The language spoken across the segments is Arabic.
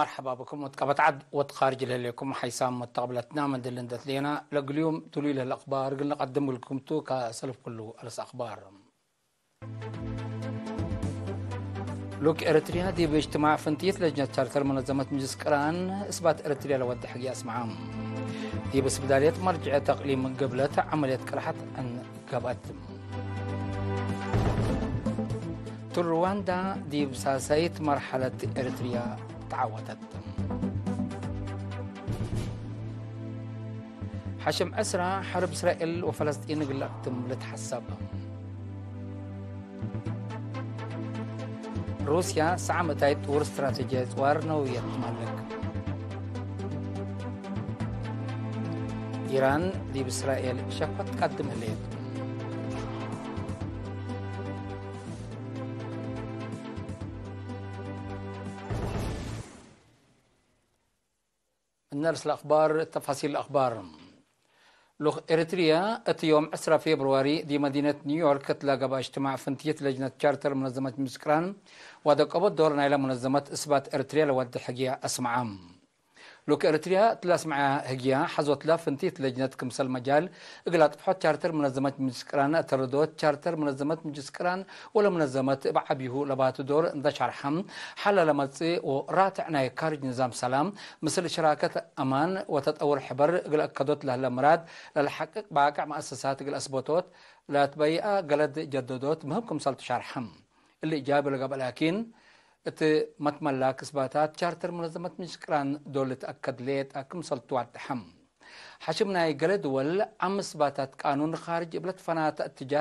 مرحبا بكم عد وتخارج لكم حيسام متقبلتنا من دلندت لينا لقليوم تولي الأخبار قلنا قدم لكم تو كسلف كله الأخبار لوك إريتريا دي باجتماع فنتيت لجنة تشارتر منظمة مجلس كران إثبات إريتريا لود حق معهم دي بس بدالية مرجع تقليم من عملية كرحت أن قبت تر رواندا دي بساسيت مرحلة إريتريا تعودت حشم أسرى حرب إسرائيل وفلسطين قلقتم لتحسب روسيا سعمتاي تور استراتيجية وارنو يتملك إيران دي بإسرائيل شكوت قدم ليت نرس الأخبار تفاصيل الأخبار إريتريا يوم 10 فبراري دي مدينة نيويورك تلاقى باجتماع فنتية لجنة شارتر منظمة مسكران ودقبت دورنا إلى منظمة إثبات إريتريا لود حقيقة أسمعام لوك إريتريا تلاس مع هجيا حزوت لا لجنة كمسل مجال إغلاط بحوت شارتر منظمة مجسكران تردوت شارتر منظمة مجسكران ولا منظمة بعبيه لبات دور ذا شرحم حالة لمتصي وراتع ناي كارج نظام سلام مثل شراكة أمان وتطور حبر إغلاط كدوت له المراد للحقق باقع مؤسسات إغلاط أسبوتوت لا تبيئة قلد جددوت مهمكم كمسل تشارحم اللي إجابة لقب لكن እቲ መትመላ ክስባታት ቻርተር መነዘመት ምሽቅራን ዶልት ኣከድሌት ኣክምሰልቱ ኣድሓም ሓሽምናይ ገለ ድወል ኣብ ምስባታት ቃኑን ኻርጅ እብለት ፈናት እትጃ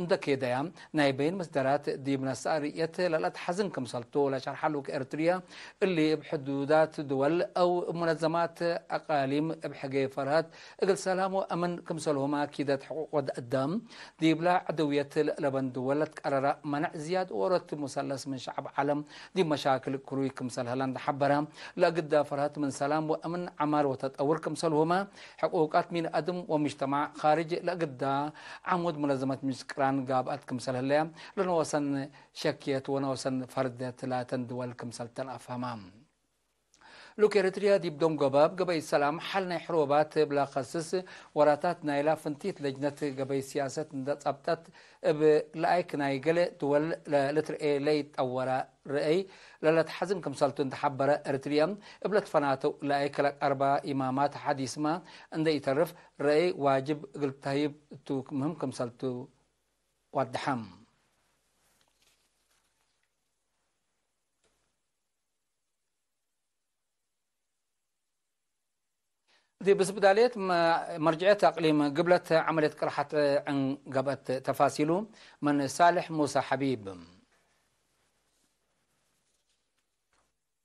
እንደ ኬደያ ናይ በይን መስደራት ዲምነሳ ርእየት ላላት ሓዝን ክምሰልቶ ላሻርሓሉ ከኤርትርያ ارتريا اللي بحدودات دول أو منظمات أقاليم بحقي فرهات اقل سلام وأمن كمسلهما كيدات حقوق ود قدام دي بلا عدوية لبن دول تقرر منع زياد ورت مسلس من شعب عالم دي مشاكل كروي كمسل هلاند حبرا لا قد فرهات من سلام وأمن عمار وتتأور كمسلهما حقوقات من أدم ومجتمع خارج لقدا عمود ملزمة مسكران قابات كمسل هلا لنوصن شكيت ونوصن فردت لا تندول كمسل تنافهمام لوكيرتريا ديب دوم جواب جبای سلام حل حلنا حروبات بلا خصص وراتات نايلا فنتيت لجنة جبي سياسة أبتت بلايك نايجل لتر ای إيه لیت أورا رأي للت حزم کم سالتو تحبر ارتريا بلت فناتو لایک لک اربا إمامات حديث ما اند ایترف رئی واجب قلت تهيب تو مهم کم سالتو وادحم دي بس بداليت مرجعية تقليم قبلت عملية قرحة عن قبت تفاصيله من صالح موسى حبيب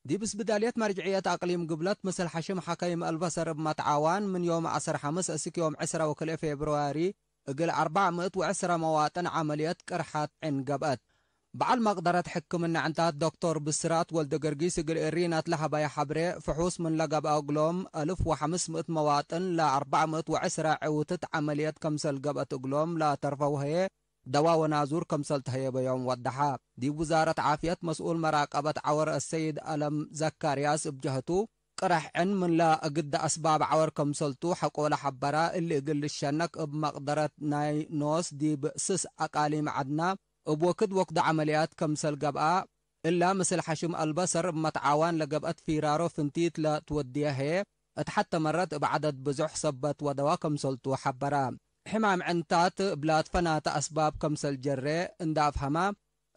دي بس بداليت مرجعية أقليم قبلت مثل حشم حكيم البصر بمتعاوان من يوم عصر حمس أسك يوم عصر وكل فبراير قل أربعمائة وعصر مواطن عملية قرحة عن قبت ما قدرت حكم ان عندها دكتور بسرات ولد قرقيس قلقرينات لها يا حبري فحوص من لقب اقلوم الف مواطن لا 410 عوتت عمليات كمسل قبت اقلوم لا ترفو هي دوا ونازور كمسل تهي بيوم ودحا دي وزارة عافية مسؤول مراقبة عور السيد ألم زكارياس بجهتو قرح ان من لا أقد أسباب عور كمسلتو حقول حبرا اللي قل الشنك بمقدرة ناي نوس دي بسس أقاليم عدنا بوكد وقت عمليات كمسل قبعة إلا مثل حشم البصر متعاون لقبأت فيرارو فنتيت لا توديها اتحت مرت بعدد بزح صبت ودواكم سلتو حبرا حمام عنتات بلاد فنات أسباب كمسل جري انداف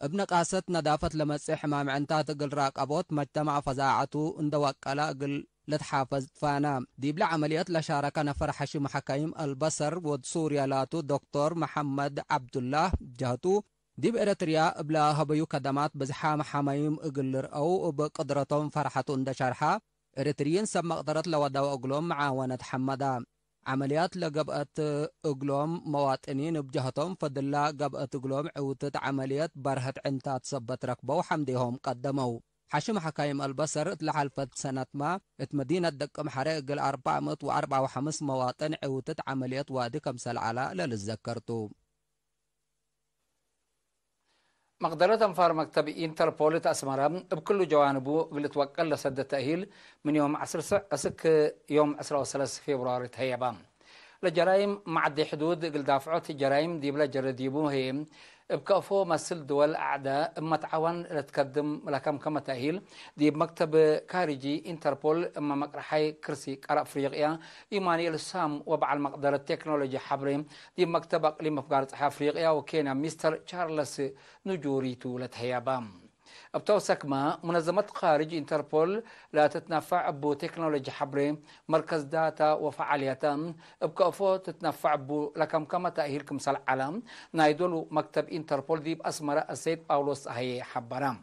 ابن قاست نظافة لمسي حمام عنتات قل أبوت مجتمع فزاعته اندوكلا قل لتحافظ فانا ديبل عمليات لشاركة نفر حشم حكايم البصر ود سوريا لاتو دكتور محمد عبد الله جهتو ديب إريتريا بلا هبيو كدمات بزحام حمايم إقلر أو بقدرتهم فرحة دا شرحة إرتريين سب مقدرت لوداو أقلوم معاونة حمدا عمليات لقبأت أقلوم مواطنين بجهتهم فدلا قبأت أقلوم عوتت عمليات برهت عنتات صبت ركبوا حمديهم قدموا حشم حكايم البصر تلحلفت سنة ما ات مدينة حريق محرق وأربع وحمس مواطن عوتت عمليات وادي كمسل على للذكرتو مقدرة أنفار مكتب انتربولت تأسمرا بكل جوانبه قلتوكل لسد التأهيل من يوم عسر أسك يوم عسر وثلاث فبراير تهيبان الجرائم مع حدود قل دافعات الجرائم ديبلا جرديبو هي بكفو مثل دول أعداء ما تعاون لتقدم لكم كما تأهيل دي مكتب كاريجي إنتربول أما مقرحي كرسي قرى أفريقيا إيماني السام وبع المقدرة التكنولوجيا حبريم دي مكتب أقليم افقارة أفريقيا وكينا ميستر مستر نجوري تولت هيابام ابتو ما منظمة خارج انتربول لا تتنفع بو تكنولوجيا حبري مركز داتا وفعاليات بكأفو تتنفع بو لكم كما تأهيل كمسال عالم نايدولو مكتب انتربول ديب اسمرا السيد باولوس هي حبرام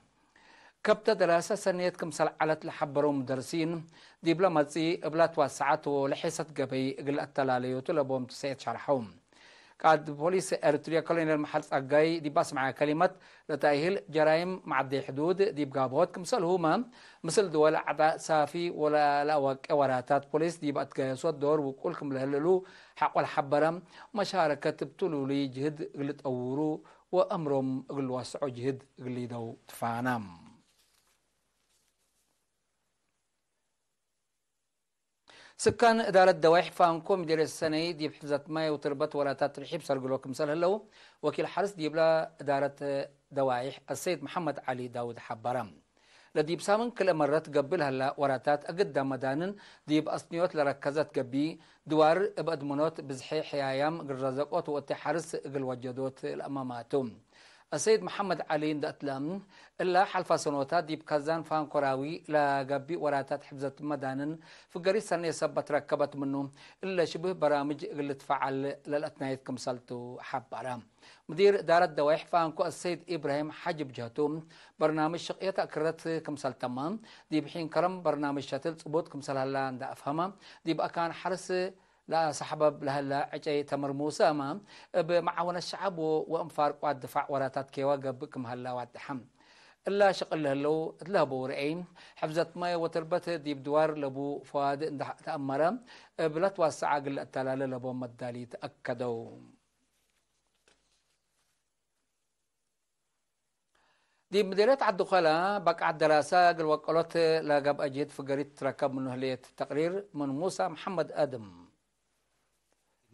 كبت دراسة سنيت كم سلعلت لحبرو مدرسين ديبلا مزي بلا توسعت لحصة قبي قل التلاليو تلبوم تسيت شرحوم قاعد بوليس أرتريا كلين المحل أجاي دي بس مع كلمة لتأهيل جرائم دي حدود دي بقابوت كمثل هما مثل دول عدا سافي ولا لا وراتات بوليس دي بقى صوت دور وكل كم لهللو حق والحبرم مشاركة بتلو لي جهد قلت أورو وأمرهم قلوا واسعو جهد قل دو تفانم سكان إدارة دوايح فانكو مدير السنه دي بحفظت ماي وتربت ولا تترحي بسرقلوك مثال هلو وكيل حرس ديبلا إدارة دوايح السيد محمد علي داود حبرام لديب سامن كل مرة تقبل هلا وراتات أقدام مدانن ديب أصنيوت لركزت قبي دوار بأدمنوت بزحي حيايام قرزقوت واتحرس قل وجدوت الأماماتهم السيد محمد علي دأتلم إلا حلف سنوات ديب كازان فان كراوي لا قبي وراتات حفظة مدان فقري سنة سبت ركبت منه إلا شبه برامج اللي تفعل للأتنايد كمسالتو حبارا مدير دارة دوائح فانكو السيد إبراهيم حجب جاتو برنامج شقية أكردت كم تمام ديب حين كرم برنامج شاتل تبوت كم كمسال هلا أفهمه ديب أكان حرس لا سحبب لا عجاي تمر موسى ما بمعاونة الشعب وانفار قوات دفاع وراتات كيوا قبكم هلا واد حم إلا شقل لهلو لا بورعين حفزة ما وتربت ديب دوار لبو فواد تأمرا بلا توسع قل التلال لبو مدالي تأكدوا دي مديرات عد خلا بقع الدراسة قل وقلت لا قب أجيت فقريت تركب من هلية تقرير من موسى محمد أدم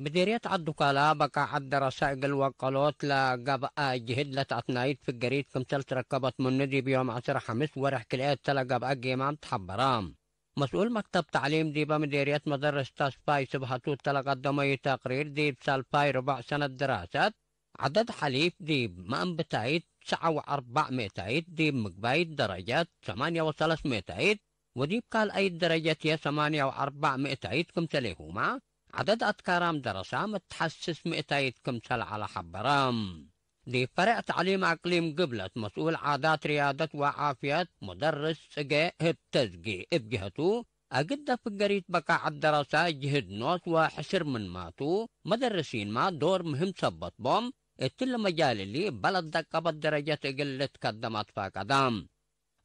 مديرية عدوكالا بقى عد رسائق الوقالات لقب جهد لتأتنايت في الجريد تلت ركبت من ندي بيوم عشر حمس ورح كليات تلقب أجيمة تحبرام مسؤول مكتب تعليم ديبا مديرية مدرسة تاسباي سبحتو تلقى اي تقرير ديب باي ربع سنة دراسات عدد حليف ديب مأم بتايت تسعة وأربع ميتايت ديب مقبايت درجات ثمانية وثلاث ميتايت وديب قال أي درجات يا ثمانية وأربع ميتايت كم تليهما عدد كرام درسام تحسس مئتايت كمسل على حبرام دي فرع تعليم أقليم قبلة مسؤول عادات ريادة وعافية مدرس سجاء التزقي إبجهتو أجد في قريت بقى الدراسة جهد نوت وحسر من ماتو مدرسين ما دور مهم ثبت بوم اتل مجال اللي بلد دقة بالدرجة قلة تقدمت فاقدام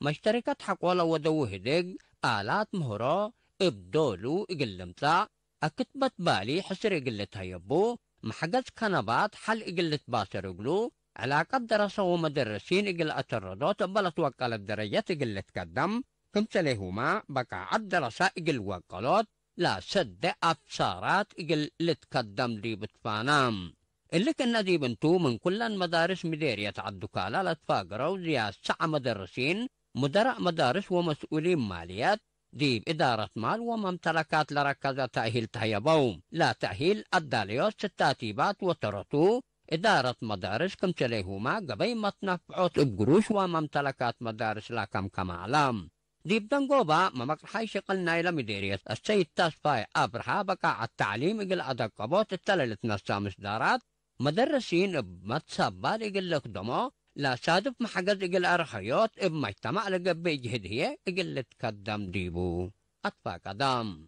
مشتركة حقولة ودو هدق آلات مهرو ابدولو قلمتا اكتبت بالي حسر قلتها يبو محقت كنبات حل قلت باسر قلو علاقة درسة ومدرسين قل أتردوت بلا توكلت الدرجات قلت تقدم كنت لهما عد دراسة قل وقلوت لا سد أبصارات قل لتقدم دي بتفانام اللي كنا دي بنتو من كل المدارس مديرية عدوكالا لتفاقروا زياد سع مدرسين مدراء مدارس ومسؤولين ماليات دي إدارة مال وممتلكات لركز تأهيل تهيبوم لا تأهيل الداليوت ستاتيبات وترتو إدارة مدارس كم تليهما قبي تنفعوت بقروش وممتلكات مدارس لا كم كما علام ديب دنقوبا ممك حي قلنا إلى مديرية السيد تاسفاي أبرها بقاع التعليم إقل أدقبوت التلالة نسام إصدارات مدرسين بمتصبار إقل لك دمو لا صادف ما حاجات اجل ارخيوت اب ما اجتمع لجب بيجهد هي اجل تقدم ديبو أطفا قدم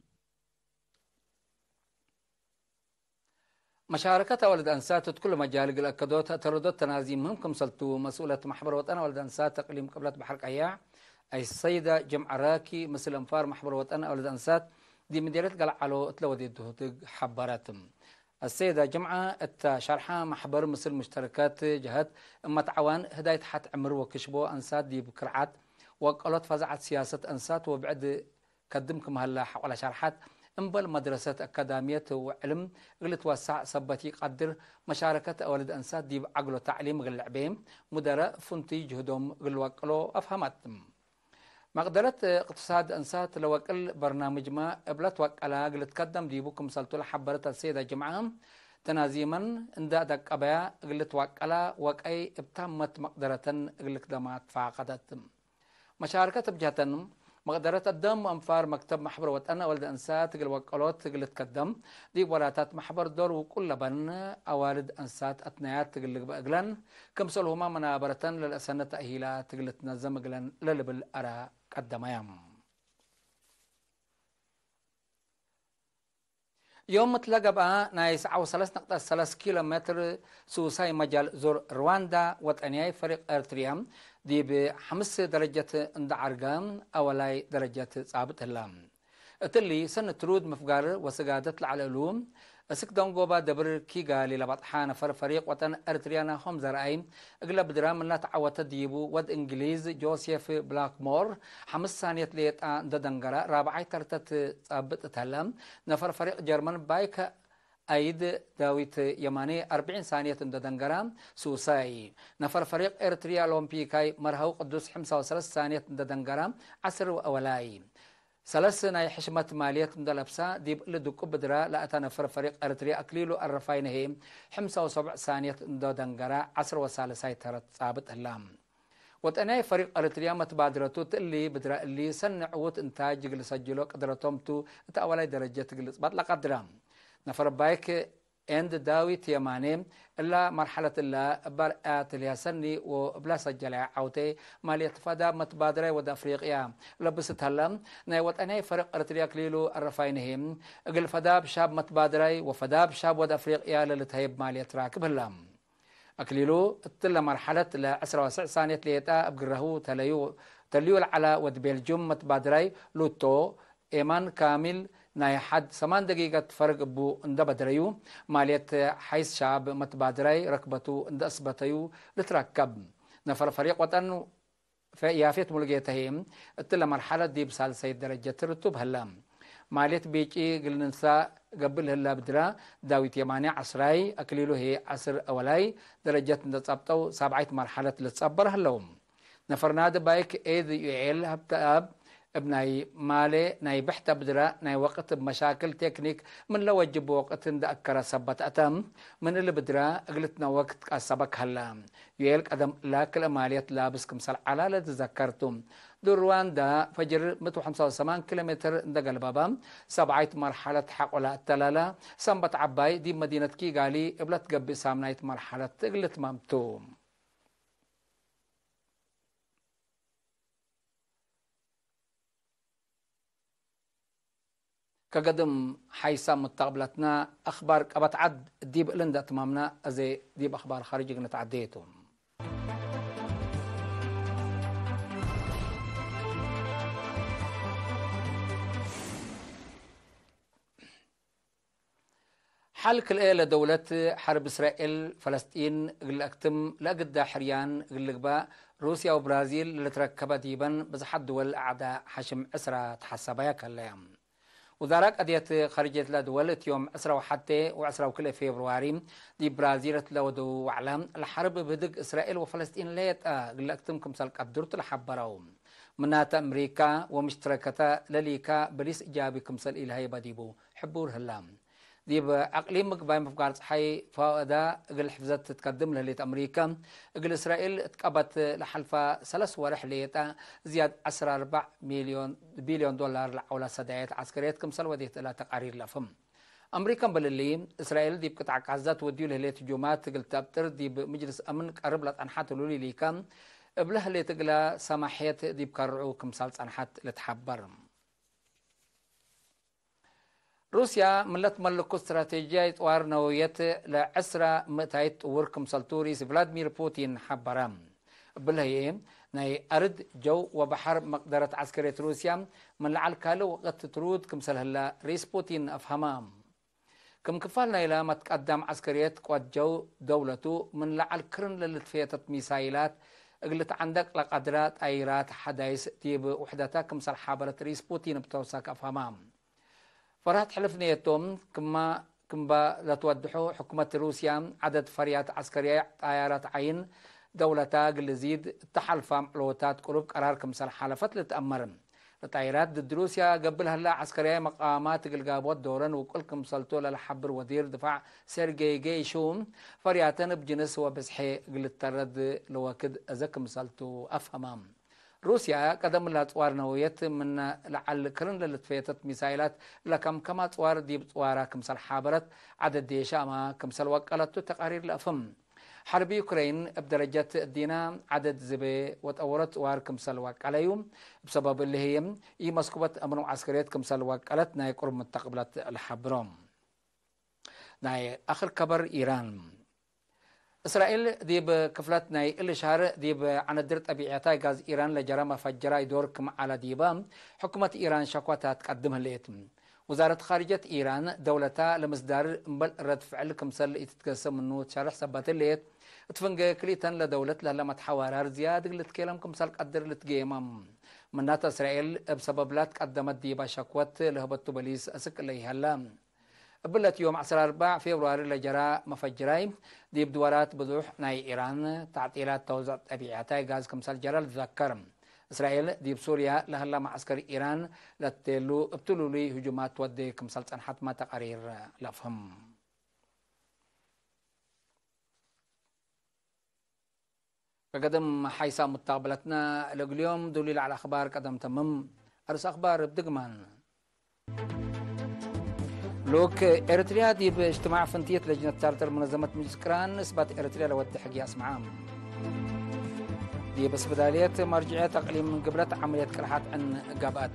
مشاركة ولد أنسات كل مجال قل أكدوت تردد تنازيم مهمكم سلتو مسؤولة محبر وطن ولد أنسات تقليم قبلات بحرق أيا أي السيدة جمع راكي مثل أنفار محبر وطن ولد أنسات دي مديرت قال علو تلودي حبرتم السيدة جمعة شرحة محبر مثل مشتركات جهات أما عوان هداية حت عمر وكشبو أنسات دي بكرعات وقالت فزعت سياسة أنسات وبعد قدمكم هلا حول شرحات أمبل مدرسة أكاديمية وعلم قلت واسع سبتي قدر مشاركة أولد أنسات دي بعقلو تعليم غلعبين مدراء فنتي جهدهم قلوا أفهمتم مقدرت اقتصاد أنسات لوكل برنامج ما ابلت وقلا قلت قدم ديبوكم سلطول حبرت السيدة جمعة تنازيما اندا دك أبيا قلت وقلا وقأي ابتمت مقدرة قلت دمات فعقدت مشاركة بجهتن مقدرات الدم أنفار مكتب محبر وطن ولد أنسات تقل وقالات تقل تقدم دي ولاتات محبر دور وكل بن أوالد أنسات أتنيات تقل بأقلن كم سلهما منابرة للأسنة تأهيلة تقل تنظم أقلن للبل أرى قدم يام يوم متلقى بقى آه نايس سعة سلس نقطة سلس كيلومتر سوساي مجال زور رواندا وطنياي فريق أرتريام ዲብ ሓምስተ ደረጀት እንደዓርጋ ኣወላይ ደረጀት ጻብጥ ህላ እትሊ ሰነ ትሩድ ምፍጋር ወስጋደት ላዕለሉ እስክ ደንጎባ ደብር ኪጋሊ ለባጥሓ ነፈር ፈሪቅ ወጠን ኤርትርያና ሆም ዘርአይ እግለ ብድራም እናተዓወተ ድይቡ ወድ እንግሊዝ ጆሴፍ ብላክሞር ሓምስ ሳንየት ሌጣ እንደደንገራ ራብዓይ ተርተት ጸብጥ ተለ ነፈር ፈሪቅ ጀርመን ባይከ ኣይድ ዳዊት የማ 4 ሳት እንዶ ደንገራ ሱሳይ ነፈር ፈሪቅ ኤርትርያ ሎምፒካይ መርሃዊ ቅዱስ 53 ሳት እንዶ ደንገራ 1ስ ኣወላይ 3ለስ ናይ ሕሽመት ማልት እንዶ ለብሰ ዲብ እሊ ድቁ ብድራ እተ ነፈር ፈሪቅ ኤርትርየ ኣክሊሉ ኣረፋይ ሀ 57 ሳት እንዶደንገራ 10ሳተረ ጻብጥ ላ ወጠንያይ ፈሪቅ ኤርትርያ መትባድረቱ ትሊ ብድራ እሊ ሰኒ ዕዉት እንታ ጅግል ሰጅሎ ቅድረቶምቱ እቲ ኣወላይ ደረጀ ትግል ልጽባጥ ለቓድራ بايك اند داوي تيمانيم إلا مرحلة إلا برأت اتليا سني وبلا سجل عوتي مالية فدا متبادرة ود أفريقيا لبست هلا نايوت أنا فرق أرتليا كليلو الرفاينهم قل فداب شاب متبادرة وفداب شاب ود أفريقيا للتهيب مالية تراكب هلام أكليلو تلا مرحلة لا أسرة وسع ثانية ليتا أبقره تليو تليو على ود بلجوم متبادرة لوتو إيمان كامل ናይ ሓድ 8 ደቂቀት ፈርቅ ቡ እንደበድረዩ ማለት ሓይስ ሻብ መትባድራይ ረክበቱ እንደእስበተዩ ልትረከብ ነፈር ፈሪቅ ወጠኑ ያፌት ሙልጌተሄም እቲ ለመርሓለ ዲብ ሳልሰይ ደረጀ ትርቱብ ህላ ማለት ቤጪ ግልንሳ قبل هلا بدرا داويت يماني عسراي أكليله هي عسر أولاي درجة نتصبتو سبعة مرحلة لتصبر هلوم نفرناد بايك إذ يعيل هبتاب بناي مالي ناي بحتا بدرا ناي وقت بمشاكل تكنيك من لو وجب وقت دا أكرا سبت أتم من اللي بدرا أغلتنا وقت أسبك هلا يلك أدم لاكل ماليات لابس كمسال على لا تذكرتم دور رواندا فجر وسمان كيلومتر دا قلبابا سبعيت مرحلة حق ولا التلالة سنبت عباي دي مدينة كيغالي إبلت قبي سامنايت مرحلة تقلت مامتوم كقدم حيسا متقبلتنا أخبار عد ديب إلندا تمامنا أزي ديب أخبار خارجي حال كل إيه لدولة حرب إسرائيل فلسطين قلقتم لقد حريان قلقبا روسيا وبرازيل لتركب ديبا بزحد دول أعداء حشم إسرائيل تحسبا كلام وزارك أديت خارجية دولة يوم أسرة وحتى وأسرة وكل فبراري دي برازيلة لو وعلم الحرب بدق إسرائيل وفلسطين ليت قلقتم سلك أبدرت الحبراهم منات أمريكا ومشتركة لليكا بليس إجابي سل إلهي بديبو حبور هلام دي عقليم مقباي مفقار صحي فودا اقل حفزات تتقدم له ليت امريكا اقل اسرائيل تقبت لحلفة سلس ورح ليتا زياد عسر أربع مليون بليون دولار لعولة سدايات عسكريات كم سلوديت لا تقارير لفهم أمريكا بللي إسرائيل دي بكتع كازات وديو لهلي جومات تقل تابتر دي بمجلس أمن قرب لتنحات لولي ليكا كان بلهلي تقلا سماحيات دي بكرعو كمسال صنحات لتحبرم ሩስያ ምለት መለኮ ስትራቴጂያይ لعسرة متايت وركم سلطوريس فلاديمير بوتين حبرام ፑቲን ناي أرد جو وبحر مقدرة عسكرية روسيا من لعل كالو ካልእ ترود كم ክምሰልህላ ريس بوتين أفهمام كم كفال إلى ما تقدم عسكريات قوات جو دولته من لعل كرن للتفيتة ميسايلات قلت عندك لقدرات أيرات حدايس تيب وحدتك كم سلحابرة ريس بوتين بتوساك أفهمام فرحت حلف نيتهم كما كما لتوضحوا حكومة روسيا عدد فريات عسكرية طائرات عين دولتا جلزيد تحلفا لوتات كروب قرار كمسال حلفت لتأمر الطائرات ضد روسيا قبلها لا عسكرية مقامات قلقابوت دورا وكل كمسلتو للحبر وزير دفاع سيرجي جيشوم فرياتن بجنس وبسحي قلت ترد لوكد أزكم مسلتو أفهمام ሩስያ ቀደም ላፅዋር ነውየት ምን ለዓል ክርን ለልትፈየተት ሚሳይላት ለከም ከማ ፅዋር ዲብ ፅዋራ ክምሰል ሓበረት ዓደ ዴሻማ ክምሰል وقالتو تقارير ለእፍም حرب يوكرين بدرجة الدينا عدد زبي وتأورت وار كمسل وقليو بسبب اللي هي يمسكوبة أمنو عسكريات كمسل وقلت ناي قرب متقبلات الحبرام ناي آخر كبر إيران እስራኤል ዲብ ክፍለት ናይ እልሻር ዲብ ዓነድር ጠቢዕታይ ጋዝ ኢራን ለጀረመ ፈጀራይ ዶር ክመዓላ ዲባ ሕኩመት ኢራን ሸኳታ ትቀድም ህልየት وزارة خارجة إيران دولتا لمصدر مبل رد فعل كمسل تتقسم منو تشارح سبات الليت تفنج كليتن لدولة لما تحوارار زياد لتكلم كمسل قدر لتقيمم منات إسرائيل بسبب لا تقدمت ديبا شكوات لهبطو بليس أسك ليهلام بلت يوم 14 فبراير لجرا مفجراي ديب دوارات بضوح ناي إيران تعطيلات توزع أبيعتا غاز كمسال جرا لتذكر إسرائيل ديب سوريا لهلا عسكر إيران لتلو ابتلوا لي هجومات ودي كمسال تنحط ما تقارير لفهم قدم حيسا متقبلتنا لقليوم دليل على أخبار قدم تمم أرس أخبار بدقمان Thank you. لوك إريتريا دي باجتماع فنتيت لجنة تارتر منظمة مجلس كران إثبات إرتريا لو التحقيق معام دي بس بدالية مرجعية تقليم من قبلة عملية كرحات عن قابات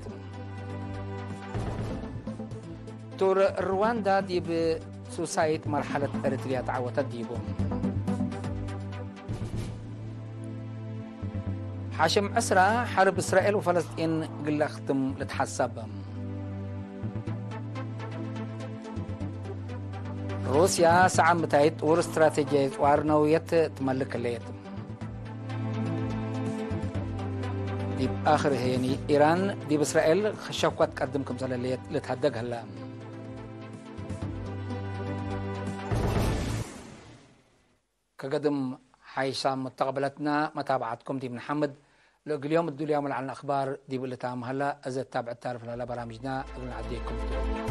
تور رواندا دي بسوسايت مرحلة إريتريا تعوتت ديبهم حاشم أسرى حرب إسرائيل وفلسطين قل أختم لتحسبهم ሩሲያ ሰዓምታይ اور ስትራቴጂያዊ وارنويت تملك ትመልክለየት دي ኣኽሪ هيني ايران دي እስራኤል ክሸኳ ትቀድም ከም ዘለለየት ልትሃደግ هلا كقدم حيشا متقبلتنا متابعتكم دي من حمد لقل اليوم الدولي يعمل عن الأخبار دي بلتام هلا إذا تابع التعرف هلا برامجنا نعديكم اليوم